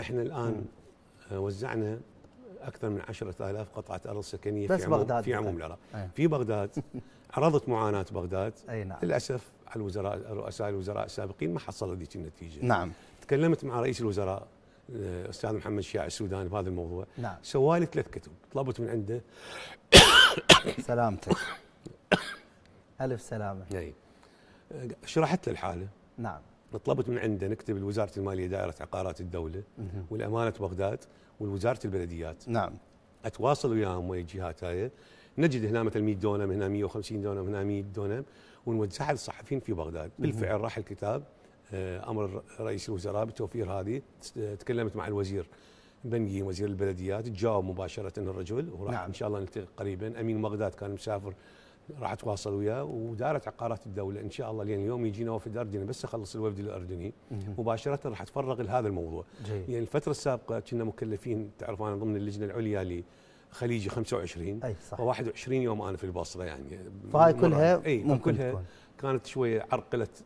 احنا الان آه، وزعنا اكثر من 10000 قطعه ارض سكنيه بس في عموم بغداد في عموم العراق في بغداد عرضت معاناه بغداد أي نعم. للاسف على الوزراء رؤساء الوزراء السابقين ما حصلوا ذيك النتيجه نعم تكلمت مع رئيس الوزراء الاستاذ آه، محمد شياع السوداني بهذا الموضوع نعم سوالي ثلاث كتب طلبت من عنده سلامتك الف سلامه اي شرحت له الحاله نعم طلبت من عنده نكتب لوزاره الماليه دائره عقارات الدوله والامانه بغداد والوزاره البلديات نعم اتواصل وياهم ويا الجهات هاي نجد هنا مثل 100 دونم هنا 150 دونم هنا 100 دونم ونوزعها للصحفيين في بغداد بالفعل راح الكتاب آه، امر رئيس الوزراء بتوفير هذه تكلمت مع الوزير بنجي وزير البلديات تجاوب مباشره الرجل وراح نعم. ان شاء الله نلتقي قريبا امين بغداد كان مسافر راح اتواصل وياه واداره عقارات الدوله ان شاء الله لان اليوم يجينا وفد اردني بس اخلص الوفد الاردني مباشره راح اتفرغ لهذا الموضوع جي. يعني الفتره السابقه كنا مكلفين تعرف انا ضمن اللجنه العليا خليجي 25 اي صح 21 يوم انا في البصره يعني فهاي كلها اي ممكن كلها تكون. كانت شويه عرقلت